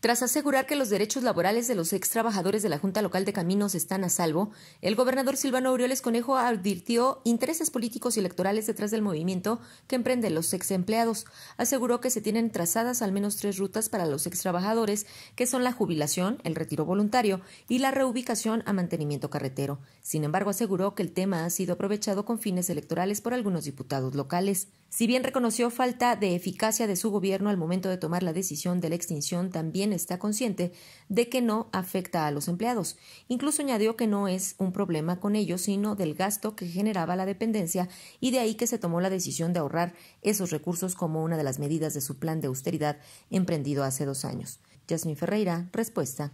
Tras asegurar que los derechos laborales de los ex trabajadores de la Junta Local de Caminos están a salvo, el gobernador Silvano Aureoles Conejo advirtió intereses políticos y electorales detrás del movimiento que emprenden los ex empleados. Aseguró que se tienen trazadas al menos tres rutas para los ex trabajadores, que son la jubilación, el retiro voluntario y la reubicación a mantenimiento carretero. Sin embargo, aseguró que el tema ha sido aprovechado con fines electorales por algunos diputados locales. Si bien reconoció falta de eficacia de su gobierno al momento de tomar la decisión de la extinción, también está consciente de que no afecta a los empleados. Incluso añadió que no es un problema con ellos, sino del gasto que generaba la dependencia y de ahí que se tomó la decisión de ahorrar esos recursos como una de las medidas de su plan de austeridad emprendido hace dos años. Jasmine Ferreira, respuesta.